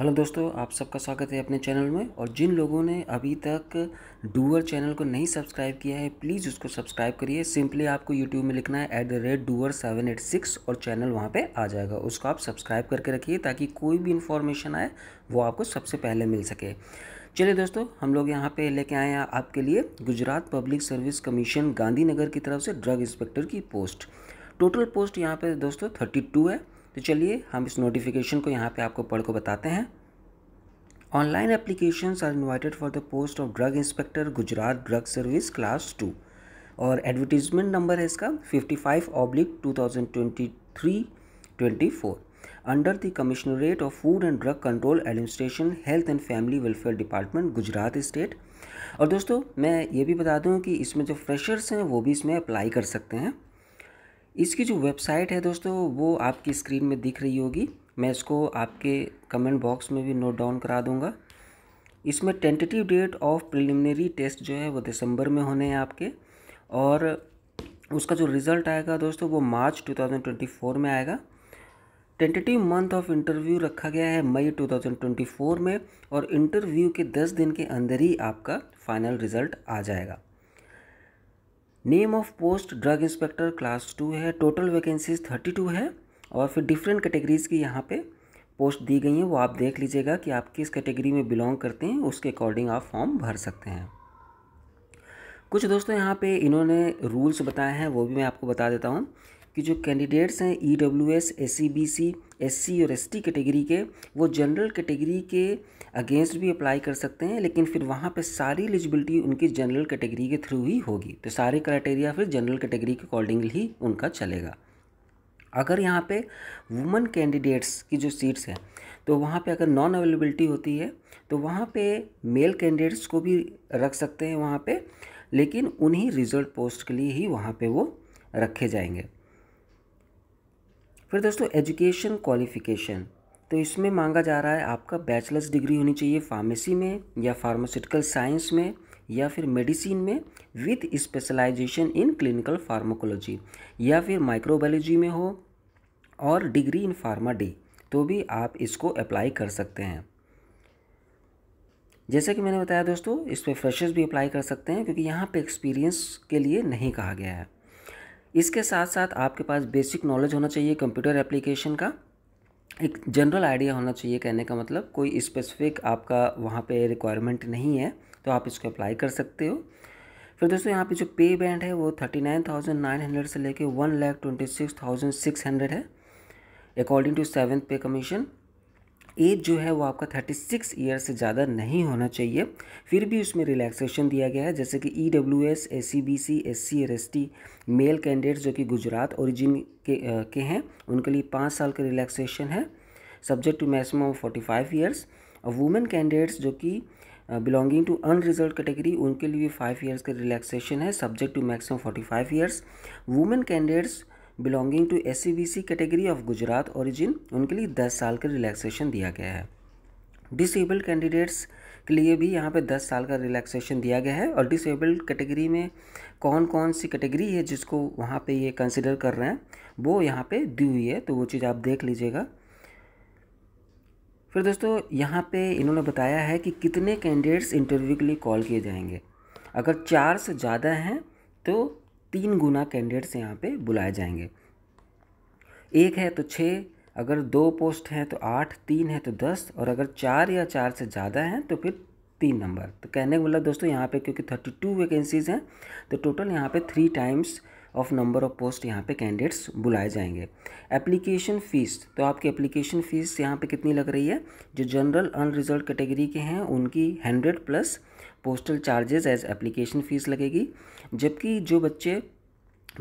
hello दोस्तों आप सबका स्वागत है अपने चैनल में और जिन लोगों ने अभी तक डूअर चैनल को नहीं सब्सक्राइब किया है प्लीज़ उसको सब्सक्राइब करिए सिंपली आपको यूट्यूब में लिखना है ऐट द रेट डूअर सेवन एट सिक्स और चैनल वहाँ पे आ जाएगा उसको आप सब्सक्राइब करके रखिए ताकि कोई भी इन्फॉर्मेशन आए वो आपको सबसे पहले मिल सके चलिए दोस्तों हम लोग यहाँ पे लेके आए हैं आपके लिए Gujarat public service commission Gandhinagar की तरफ से ड्रग इंस्पेक्टर की पोस्ट टोटल पोस्ट यहाँ पर दोस्तों थर्टी है तो चलिए हम इस नोटिफिकेशन को यहाँ पे आपको पढ़ को बताते हैं online applications are invited for the post of drug inspector Gujarat drug service class two और एडवर्टीजमेंट नंबर है इसका fifty five oblique two thousand twenty three twenty four under the commissionerate of food and drug control administration health and family welfare department Gujarat state और दोस्तों मैं ये भी बता दूं कि इसमें जो फ्रेशर्स हैं वो भी इसमें अप्लाई कर सकते हैं इसकी जो वेबसाइट है दोस्तों वो आपकी स्क्रीन में दिख रही होगी मैं इसको आपके कमेंट बॉक्स में भी नोट डाउन करा दूंगा इसमें tentative date of preliminary test जो है वो दिसंबर में होने हैं आपके और उसका जो रिज़ल्ट आएगा दोस्तों वो मार्च 2024 में आएगा टेंटेटिव मंथ ऑफ इंटरव्यू रखा गया है मई 2024 में और इंटरव्यू के 10 दिन के अंदर ही आपका फाइनल रिज़ल्ट आ जाएगा name of post drug inspector class two है टोटल वैकेंसीज थर्टी टू है और फिर डिफरेंट कैटेगरीज़ की यहाँ पे पोस्ट दी गई हैं वो आप देख लीजिएगा कि आप किस कैटेगरी में बिलोंग करते हैं उसके अकॉर्डिंग आप फॉर्म भर सकते हैं कुछ दोस्तों यहाँ पे इन्होंने रूल्स बताए हैं वो भी मैं आपको बता देता हूँ कि जो कैंडिडेट्स हैं E W S S C B C S C और एस टी कैटेगरी के वो जनरल कैटेगरी के अगेंस्ट भी अप्लाई कर सकते हैं लेकिन फिर वहाँ पे सारी एलिजिबिलिटी उनकी जनरल कैटेगरी के थ्रू ही होगी तो सारे क्राइटेरिया फिर जनरल कैटेगरी के अकॉर्डिंग ही उनका चलेगा अगर यहाँ पे वुमन कैंडिडेट्स की जो सीट्स हैं तो वहाँ पे अगर नॉन अवेलेबिलिटी होती है तो वहाँ पे मेल कैंडिडेट्स को भी रख सकते हैं वहाँ पे लेकिन उन्हीं रिजल्ट पोस्ट के लिए ही वहाँ पे वो रखे जाएंगे फिर दोस्तों एजुकेशन क्वालिफ़िकेशन तो इसमें मांगा जा रहा है आपका बैचलर्स डिग्री होनी चाहिए फार्मेसी में या फार्मास्यूटिकल साइंस में या फिर मेडिसिन में with specialisation in clinical pharmacology या फिर माइक्रोबायोलॉजी में हो और डिग्री इन फार्मा डी तो भी आप इसको अप्लाई कर सकते हैं जैसे कि मैंने बताया दोस्तों इस पर फ्रेशर्स भी अप्लाई कर सकते हैं क्योंकि यहाँ पे एक्सपीरियंस के लिए नहीं कहा गया है इसके साथ साथ आपके पास बेसिक नॉलेज होना चाहिए कंप्यूटर एप्लीकेशन का एक जनरल आइडिया होना चाहिए कहने का मतलब कोई स्पेसिफिक आपका वहाँ पे रिक्वायरमेंट नहीं है तो आप इसको अप्लाई कर सकते हो फिर दोस्तों यहाँ पे जो पे बैंड है वो thirty nine thousand nine hundred से लेके one lakh twenty six thousand six hundred है according to seven pay commission as जो है वो आपका 36 ईयर से ज़्यादा नहीं होना चाहिए फिर भी उसमें रिलैक्सेशन दिया गया है जैसे कि E W S S C B C S C S T male candidates जो कि गुजरात ओरिजिन के आ, के हैं उनके लिए पाँच साल का रिलैक्सेशन है subject to maximum forty five years और वुमेन कैंडिडेट्स जो कि बिलोंगिंग टू रिजल्ट कैटेगरी उनके लिए फाइव ईयर्स का रिलैक्सेशन है subject to maximum forty five years women candidates belonging to S C category of Gujarat origin उनके लिए दस साल का रिलैक्सेशन दिया गया है डिसेबल्ड कैंडिडेट्स के लिए भी यहाँ पे दस साल का रिलैक्सेशन दिया गया है और डिसेबल्ड कैटेगरी में कौन कौन सी कैटेगरी है जिसको वहाँ पे ये कंसिडर कर रहे हैं वो यहाँ पे दी हुई है तो वो चीज़ आप देख लीजिएगा फिर दोस्तों यहाँ पे इन्होंने बताया है कि कितने कैंडिडेट्स इंटरव्यू के लिए कॉल किए जाएंगे अगर चार से ज़्यादा हैं तो तीन गुना कैंडिडेट्स यहाँ पे बुलाए जाएंगे एक है तो छः अगर दो पोस्ट हैं तो आठ तीन है तो दस और अगर चार या चार से ज़्यादा हैं तो फिर तीन नंबर तो कहने का मतलब दोस्तों यहाँ पे क्योंकि थर्टी टू वैकेंसीज़ हैं तो टोटल यहाँ पे three times of number of post यहाँ पे कैंडिडेट्स बुलाए जाएंगे एप्लीकेशन फ़ीस तो आपकी एप्लीकेशन फ़ीस यहाँ पे कितनी लग रही है जो जनरल अनरिजर्व कैटेगरी के हैं उनकी hundred plus postal charges as application fees लगेगी जबकि जो बच्चे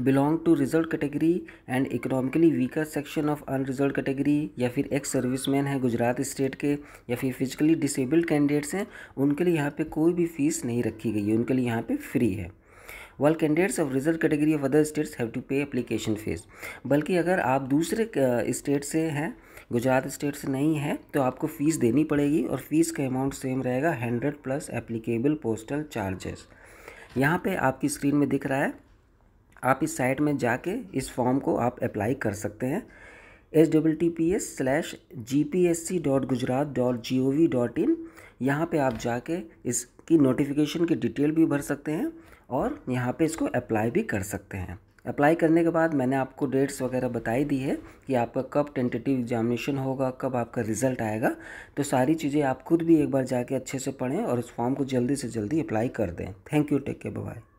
belong to result category and economically weaker section of unreserved category या फिर एक्स सर्विसमैन है गुजरात स्टेट के या फिर फिजिकली डिसेबल्ड कैंडिडेट्स हैं उनके लिए यहाँ पे कोई भी फीस नहीं रखी गई है उनके लिए यहाँ पे फ्री है while candidates of result category of other states have to pay application fees बल्कि अगर आप दूसरे स्टेट से हैं गुजरात स्टेट से नहीं है तो आपको फ़ीस देनी पड़ेगी और फ़ीस का अमाउंट सेम रहेगा hundred plus applicable postal charges यहाँ पे आपकी स्क्रीन में दिख रहा है आप इस साइट में जाके इस फॉर्म को आप अप्लाई कर सकते हैं H W T P S slash G P S C dot Gujarat dot G O V dot in यहाँ पर आप जाके इसकी नोटिफिकेशन की डिटेल भी भर सकते हैं और यहाँ पे इसको अप्लाई भी कर सकते हैं अप्लाई करने के बाद मैंने आपको डेट्स वगैरह बताई दी है कि आपका कब टेंटेटिव एग्जामिनेशन होगा कब आपका रिज़ल्ट आएगा तो सारी चीज़ें आप खुद भी एक बार जाके अच्छे से पढ़ें और उस फॉर्म को जल्दी से जल्दी अप्लाई कर दें thank you take care bye